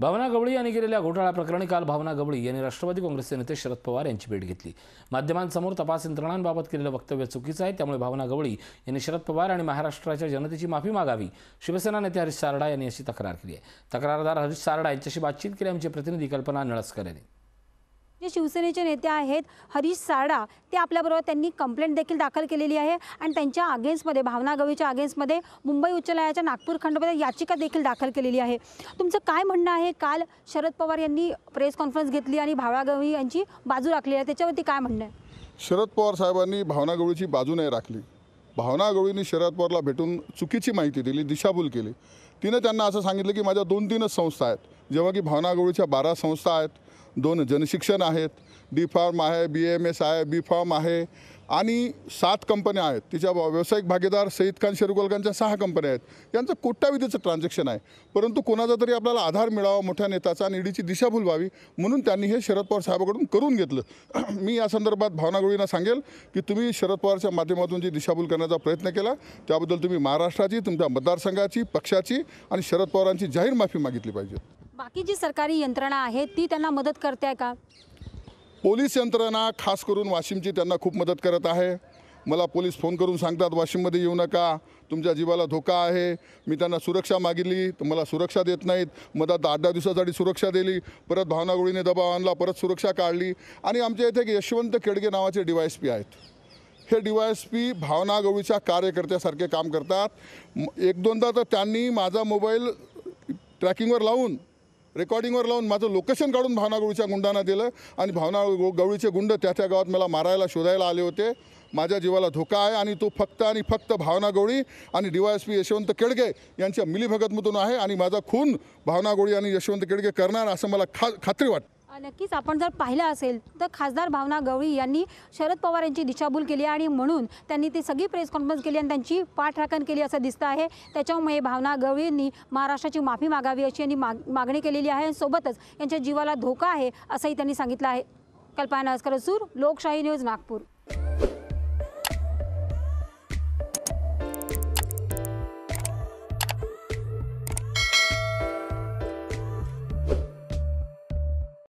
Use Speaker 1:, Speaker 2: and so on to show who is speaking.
Speaker 1: भावना गवळी यांनी केलेल्या घोटाळा प्रकरणी काल भावना गवळी यांनी राष्ट्रवादी काँग्रेसचे नेते शरद पवार यांची भेट घेतली माध्यमांसमोर तपास यंत्रणांबाबत केलेलं वक्तव्य चुकीचं आहे त्यामुळे भावना गवळी यांनी शरद पवार आणि महाराष्ट्राच्या जनतेची माफी मागावी शिवसेना नेते हरीश सारडा यांनी अशी तक्रार केली आहे तक्रारदार हरीश सारडा यांच्याशी बातचीत केली आमचे प्रतिनिधी कल्पना नळसकर यांनी
Speaker 2: जे शिवसेनेचे नेते आहेत हरीश साडा ते आपल्याबरोबर त्यांनी कंप्लेंट देखील दाखल केलेली आहे आणि त्यांच्या अगेन्स्टमध्ये भावना गवीच्या अगेन्स्टमध्ये मुंबई उच्च न्यायालयाच्या नागपूर खंडपीठ याचिका देखील दाखल केलेली आहे तुमचं काय म्हणणं आहे काल शरद पवार यांनी प्रेस कॉन्फरन्स घेतली आणि भावना गवळी यांची बाजू राखली आहे त्याच्यावरती काय
Speaker 1: म्हणणं आहे
Speaker 3: शरद पवार साहेबांनी भावना गवळीची बाजू नाही राखली भावना गवळींनी शरद पवारला भेटून चुकीची माहिती दिली दिशाभूल केली तिनं त्यांना असं सांगितलं की माझ्या दोन तीनच संस्था आहेत जेव्हा की भावना गवळीच्या बारा संस्था आहेत दोन जनशिक्षण आहेत डी फार्म आहे बी एम एस आहे बी फार्म आहे आणि सात कंपन्या आहेत तिच्या व्यावसायिक भागीदार सईद खान शेरुगोलकांच्या सहा कंपन्या आहेत यांचं कोट्याविधीचं ट्रान्झॅक्शन आहे परंतु कोणाचा तरी आपल्याला आधार मिळावा मोठ्या नेताचा आणि ईडीची दिशाभूल व्हावी म्हणून त्यांनी हे शरद पवार साहेबाकडून करून घेतलं मी या संदर्भात भावना सांगेल की तुम्ही शरद पवारच्या माध्यमातून जी दिशाभूल करण्याचा प्रयत्न केला त्याबद्दल तुम्ही महाराष्ट्राची तुमच्या मतदारसंघाची पक्षाची आणि शरद पवारांची जाहीर माफी मागितली पाहिजे
Speaker 2: बाकी जी सरकारी यंत्रणा आहे ती त्यांना मदत करते आहे का
Speaker 3: पोलीस यंत्रणा खास करून वाशिमची त्यांना खूप मदत करत आहे मला पोलीस फोन करून सांगतात वाशिममध्ये येऊ नका तुमच्या जीवाला धोका आहे मी त्यांना सुरक्षा मागितली तर मला सुरक्षा देत नाहीत मदत आठ दहा दिवसासाठी सुरक्षा दिली परत भावनागोळीने दबाव आणला परत सुरक्षा काढली आणि आमच्या इथे एक यशवंत केडगे नावाचे डी वाय एस पी आहेत हे डी वाय एस पी भावनागवळीच्या कार्यकर्त्यासारखे काम करतात एक दोनदा तर त्यांनी माझा मोबाईल ट्रॅकिंगवर लावून रेकॉर्डिंगवर लावून माझं लोकेशन काढून भावना गवळीच्या गुंडांना दिलं आणि भावना गवळीचे गुंड त्या त्या गावात मला मारायला शोधायला आले होते माझ्या जीवाला धोका आहे आणि तो फक्त आणि फक्त भावना गवळी आणि D Y S P Yashwant Kedge यांच्या मिलीभगतमधून आहे आणि माझा खून भावना गवळी आणि यशवंत केडगे करणार असं मला खा खात्री वाटतं
Speaker 2: नक्कीच आपण जर पाहिलं असेल तर खासदार भावना गवळी यांनी शरद पवार यांची दिशाभूल केली आणि म्हणून त्यांनी ती सगळी प्रेस कॉन्फरन्स केली आणि त्यांची पाठराखण केली असं दिसतं आहे त्याच्यामुळे भावना गवळींनी महाराष्ट्राची माफी मागावी अशी यांनी माग मागणी केलेली आहे सोबतच यांच्या जीवाला धोका आहे असंही त्यांनी सांगितलं आहे कल्पना नस्कर सूर लोकशाही न्यूज नागपूर